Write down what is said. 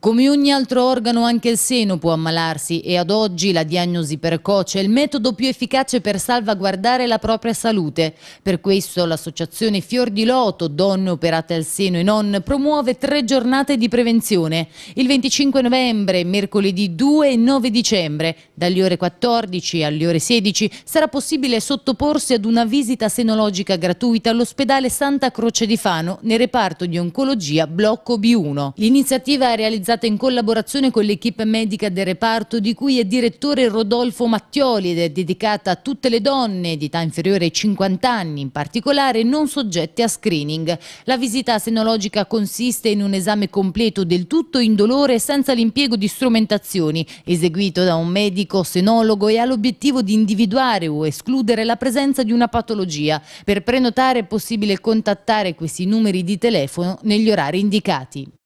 Come ogni altro organo anche il seno può ammalarsi e ad oggi la diagnosi precoce è il metodo più efficace per salvaguardare la propria salute. Per questo l'associazione Fior di Loto, donne operate al seno e non, promuove tre giornate di prevenzione. Il 25 novembre, mercoledì 2 e 9 dicembre, dalle ore 14 alle ore 16, sarà possibile sottoporsi ad una visita senologica gratuita all'ospedale Santa Croce di Fano, nel reparto di oncologia blocco B1. L'iniziativa è realizzata realizzata in collaborazione con l'equipe medica del reparto di cui è direttore Rodolfo Mattioli ed è dedicata a tutte le donne di età inferiore ai 50 anni, in particolare non soggette a screening. La visita senologica consiste in un esame completo del tutto indolore senza l'impiego di strumentazioni, eseguito da un medico senologo e ha l'obiettivo di individuare o escludere la presenza di una patologia. Per prenotare è possibile contattare questi numeri di telefono negli orari indicati.